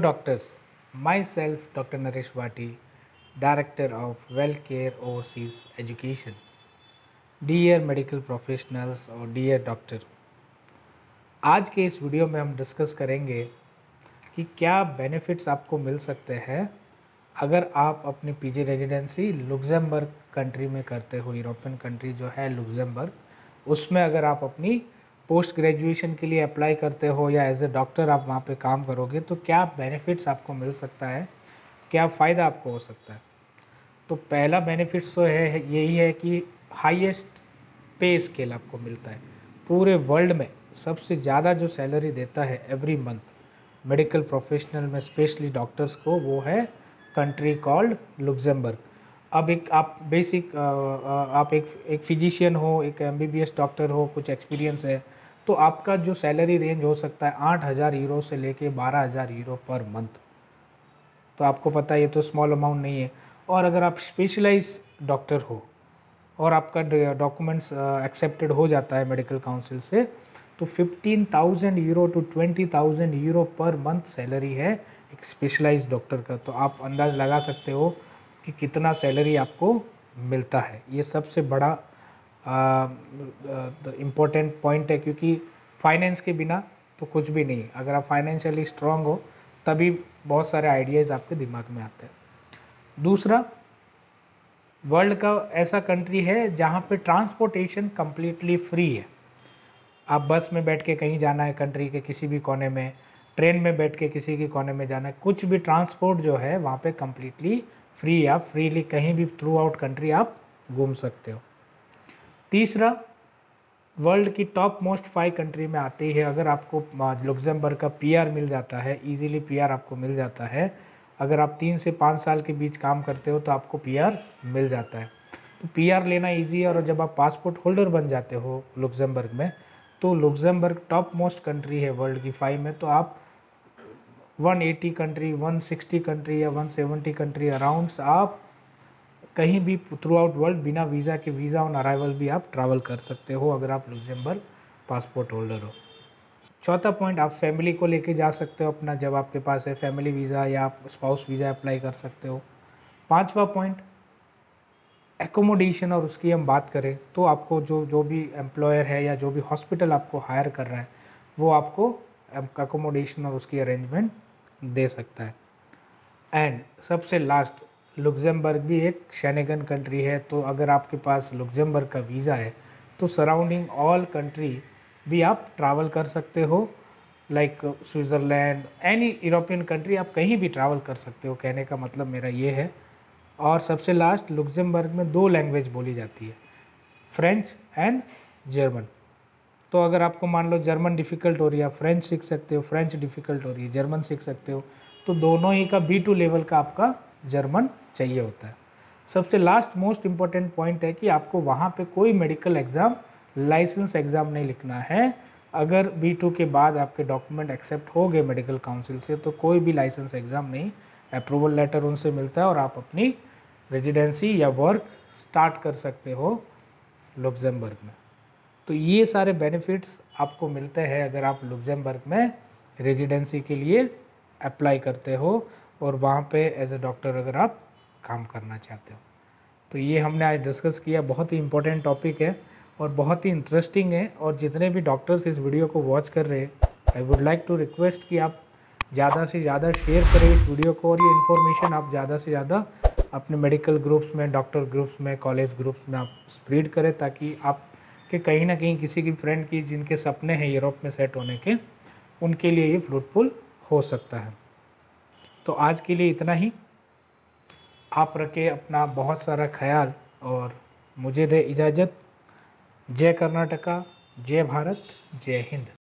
doctors, myself Dr. Naresh Bhatti, Director of Well Care Overseas Education. Dear medical professionals और dear doctor, आज के इस video में हम डिस्कस करेंगे कि क्या बेनिफिट्स आपको मिल सकते हैं अगर आप अपनी पीजी रेजिडेंसी लुक्जमबर्ग कंट्री में करते हो यूरोपियन कंट्री जो है लुक्जमबर्ग उसमें अगर आप अपनी पोस्ट ग्रेजुएशन के लिए अप्लाई करते हो या एज ए डॉक्टर आप वहाँ पे काम करोगे तो क्या बेनिफिट्स आपको मिल सकता है क्या फ़ायदा आपको हो सकता है तो पहला बेनिफिट्स तो है यही है कि हाईएस्ट पे स्केल आपको मिलता है पूरे वर्ल्ड में सबसे ज़्यादा जो सैलरी देता है एवरी मंथ मेडिकल प्रोफेशनल में स्पेशली डॉक्टर्स को वो है कंट्री कॉल्ड लुक्जमबर्ग अब एक आप बेसिक आप एक एक फिजिशियन हो एक एम डॉक्टर हो कुछ एक्सपीरियंस है तो आपका जो सैलरी रेंज हो सकता है आठ हज़ार यूरो से लेके बारह हज़ार यूरो पर मंथ तो आपको पता है ये तो स्मॉल अमाउंट नहीं है और अगर आप स्पेशलाइज डॉक्टर हो और आपका डॉक्यूमेंट्स एक्सेप्टेड हो जाता है मेडिकल काउंसिल से तो fifteen thousand euro to twenty thousand euro per month salary है एक स्पेशलाइज डॉक्टर का तो आप अंदाज़ लगा सकते हो कि कितना सैलरी आपको मिलता है ये सबसे बड़ा इम्पोर्टेंट पॉइंट है क्योंकि फाइनेंस के बिना तो कुछ भी नहीं अगर आप फाइनेंशियली स्ट्रांग हो तभी बहुत सारे आइडियाज़ आपके दिमाग में आते हैं दूसरा वर्ल्ड का ऐसा कंट्री है जहाँ पे ट्रांसपोर्टेशन कम्प्लीटली फ्री है आप बस में बैठ के कहीं जाना है कंट्री के किसी भी कोने में ट्रेन में बैठ के किसी के कोने में जाना है कुछ भी ट्रांसपोर्ट जो है वहाँ पे कम्प्लीटली फ्री आप फ्रीली कहीं भी थ्रू आउट कंट्री आप घूम सकते हो तीसरा वर्ल्ड की टॉप मोस्ट फाइव कंट्री में आती है अगर आपको लुक्जमबर्ग का पीआर मिल जाता है इजीली पीआर आपको मिल जाता है अगर आप तीन से पाँच साल के बीच काम करते हो तो आपको पीआर मिल जाता है तो पीआर लेना इजी है और जब आप पासपोर्ट होल्डर बन जाते हो लुक्जमबर्ग में तो लुक्जमबर्ग टॉप मोस्ट कंट्री है वर्ल्ड की फाइव में तो आप 180 कंट्री 160 कंट्री या 170 कंट्री अराउंड आप कहीं भी थ्रू आउट वर्ल्ड बिना वीज़ा के वीज़ा ऑन अराइवल भी आप ट्रैवल कर सकते हो अगर आप लग्जमबर्ग पासपोर्ट होल्डर हो चौथा पॉइंट आप फैमिली को लेके जा सकते हो अपना जब आपके पास है फैमिली वीज़ा या आप स्पाउस वीज़ा अप्लाई कर सकते हो पांचवा पॉइंट एकोमोडेशन और उसकी हम बात करें तो आपको जो जो भी एम्प्लॉयर है या जो भी हॉस्पिटल आपको हायर कर रहा है वो आपको एकोमोडेशन और उसकी अरेंजमेंट दे सकता है एंड सबसे लास्ट लुक्जमबर्ग भी एक शैनेगन कंट्री है तो अगर आपके पास लुक्जमबर्ग का वीज़ा है तो सराउंडिंग ऑल कंट्री भी आप ट्रैवल कर सकते हो like Switzerland any European country आप कहीं भी ट्रैवल कर सकते हो कहने का मतलब मेरा ये है और सबसे लास्ट लुक्जमबर्ग में दो लैंग्वेज बोली जाती है फ्रेंच एंड जर्मन तो अगर आपको मान लो जर्मन डिफ़िकल्ट हो रही है फ्रेंच सीख सकते हो फ्रेंच डिफ़िकल्ट हो रही है जर्मन सीख सकते हो तो दोनों ही का बी टू लेवल का आपका जर्मन चाहिए होता है सबसे लास्ट मोस्ट इम्पॉर्टेंट पॉइंट है कि आपको वहाँ पे कोई मेडिकल एग्ज़ाम लाइसेंस एग्ज़ाम नहीं लिखना है अगर बी टू के बाद आपके डॉक्यूमेंट एक्सेप्ट हो गए मेडिकल काउंसिल से तो कोई भी लाइसेंस एग्ज़ाम नहीं अप्रूवल लेटर उनसे मिलता है और आप अपनी रेजिडेंसी या वर्क स्टार्ट कर सकते हो लुक्जमबर्ग में तो ये सारे बेनिफिट्स आपको मिलते हैं अगर आप लुक्जमबर्ग में रेजिडेंसी के लिए अप्लाई करते हो और वहाँ पे एज ए डॉक्टर अगर आप काम करना चाहते हो तो ये हमने आज डिस्कस किया बहुत ही इंपॉर्टेंट टॉपिक है और बहुत ही इंटरेस्टिंग है और जितने भी डॉक्टर्स इस वीडियो को वॉच कर रहे हैं I would like to request कि आप ज़्यादा से ज़्यादा शेयर करें इस वीडियो को और ये इन्फॉर्मेशन आप ज़्यादा से ज़्यादा अपने मेडिकल ग्रुप्स में डॉक्टर ग्रुप्स में कॉलेज ग्रुप्स में आप स्प्रेड करें ताकि आप कि कहीं ना कहीं किसी की फ्रेंड की जिनके सपने हैं यूरोप में सेट होने के उनके लिए ये फ्रूटफुल हो सकता है तो आज के लिए इतना ही आप रखें अपना बहुत सारा ख्याल और मुझे दे इजाज़त जय कर्नाटका जय भारत जय हिंद